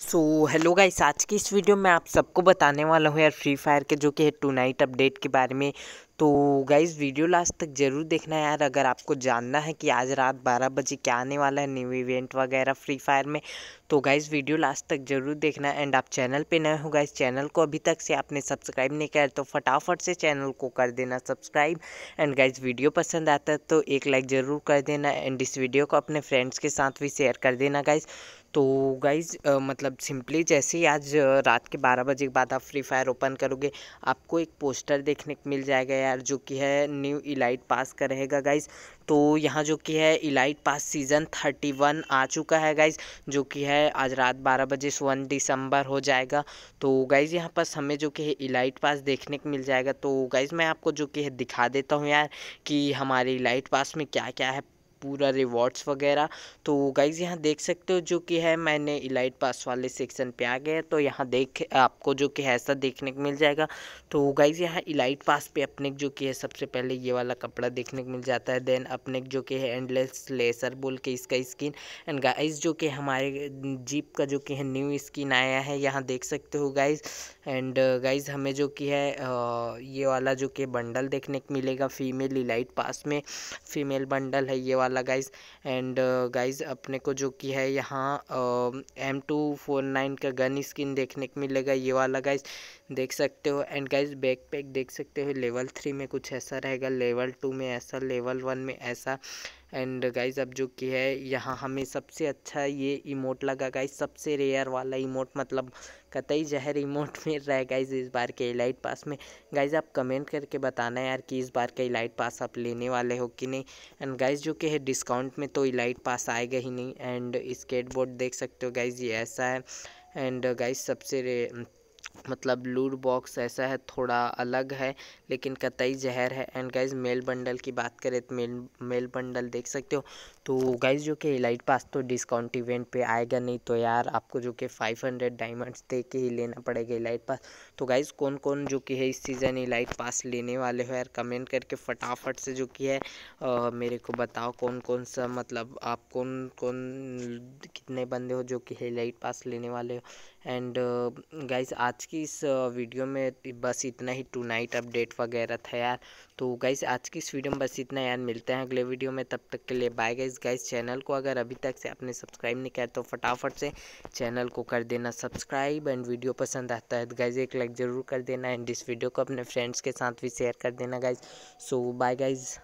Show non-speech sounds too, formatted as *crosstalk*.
so hello guys आज की इस वीडियो में आप सबको बताने वाला हूँ यार फ्री फायर के जो कि है टू नाइट अपडेट के बारे में तो गाइस वीडियो लास्ट तक ज़रूर देखना है यार अगर आपको जानना है कि आज रात 12 बजे क्या आने वाला है न्यू इवेंट वगैरह फ्री फायर में तो गाइस वीडियो लास्ट तक ज़रूर देखना है एंड आप चैनल पे नए हो गाइस चैनल को अभी तक से आपने सब्सक्राइब नहीं किया तो फटाफट से चैनल को कर देना सब्सक्राइब एंड गाइज वीडियो पसंद आता है तो एक लाइक ज़रूर कर देना एंड इस वीडियो को अपने फ्रेंड्स के साथ भी शेयर कर देना गाइज तो गाइज मतलब सिंपली जैसे ही आज रात के बारह बजे के बाद आप फ्री फायर ओपन करोगे आपको एक पोस्टर देखने को मिल जाएगा यार जो कि है न्यू इलाइट पास का रहेगा गाइज तो यहाँ जो कि है elite pass season thirty one आ चुका है गाइज जो कि है आज रात बारह बजे से वन दिसंबर हो जाएगा तो गाइज यहाँ पर हमें जो कि है इलाइट पास देखने को मिल जाएगा तो गाइज मैं आपको जो कि है दिखा देता हूँ यार कि हमारे इलाइट पास में क्या क्या है पूरा रिवॉर्ड्स वगैरह तो गाइज़ यहाँ देख सकते हो जो कि है मैंने इलाइट पास वाले सेक्शन पे आ गया तो यहाँ देख आपको जो कि है ऐसा देखने को मिल जाएगा तो गाइज़ यहाँ इलाइट पास पे अपने जो कि है सबसे पहले ये वाला कपड़ा देखने को मिल जाता है देन अपने जो कि है एंडलेस लेसर बोल के इसका स्किन एंड गाइज़ जो कि हमारे जीप का जो कि है न्यू स्किन आया है यहाँ देख सकते हो गाइज़ एंड गाइज़ हमें जो कि है ये वाला जो कि बंडल देखने को मिलेगा फीमेल इलाइट पास में फीमेल बंडल है ये वाला वाला गाइस एंड गाइस अपने को जो कि है यहाँ एम टू फोर नाइन का गन स्किन देखने को मिलेगा ये वाला गाइज देख सकते हो एंड गाइज बैक पैक देख सकते हो लेवल थ्री में कुछ ऐसा रहेगा लेवल टू में ऐसा लेवल वन में ऐसा एंड गाइज अब जो कि है यहाँ हमें सबसे अच्छा ये इमोट लगा गाइज सबसे रेयर वाला इमोट मतलब कतई जहर इमोट *laughs* में रहा है गाइज इस बार के इलाइट पास में गाइज आप कमेंट करके बताना यार कि इस बार का इलाइट पास आप लेने वाले हो कि नहीं एंड गाइज जो कि है डिस्काउंट में तो इलाइट पास आएगा ही नहीं एंड स्केट देख सकते हो गाइज ये ऐसा है एंड गाइज सबसे मतलब लूर बॉक्स ऐसा है थोड़ा अलग है लेकिन कतई जहर है एंड गाइज मेल बंडल की बात करें तो मेल मेल बंडल देख सकते हो तो गाइज जो कि लाइट पास तो डिस्काउंट इवेंट पे आएगा नहीं तो यार आपको जो कि फाइव हंड्रेड डायमंड्स दे के ही लेना पड़ेगा लाइट पास तो गाइज कौन कौन जो कि है इस सीज़न लाइट पास लेने वाले हो यार कमेंट करके फटाफट से जो कि है आ, मेरे को बताओ कौन कौन सा मतलब आप कौन कौन कितने बंदे हो जो कि है लाइट पास लेने वाले हो एंड गाइज आज की इस वीडियो में बस इतना ही टू नाइट अपडेट वगैरह था यार तो गाइज आज की इस वीडियो में बस इतना यार मिलते हैं अगले वीडियो में तब तक के लिए बाय गाइज गाइज चैनल को अगर अभी तक से आपने सब्सक्राइब नहीं किया तो फटाफट से चैनल को कर देना सब्सक्राइब एंड वीडियो पसंद आता है तो गाइज एक लाइक ज़रूर कर देना एंड इस वीडियो को अपने फ्रेंड्स के साथ भी शेयर कर देना गाइज सो बाय गाइज़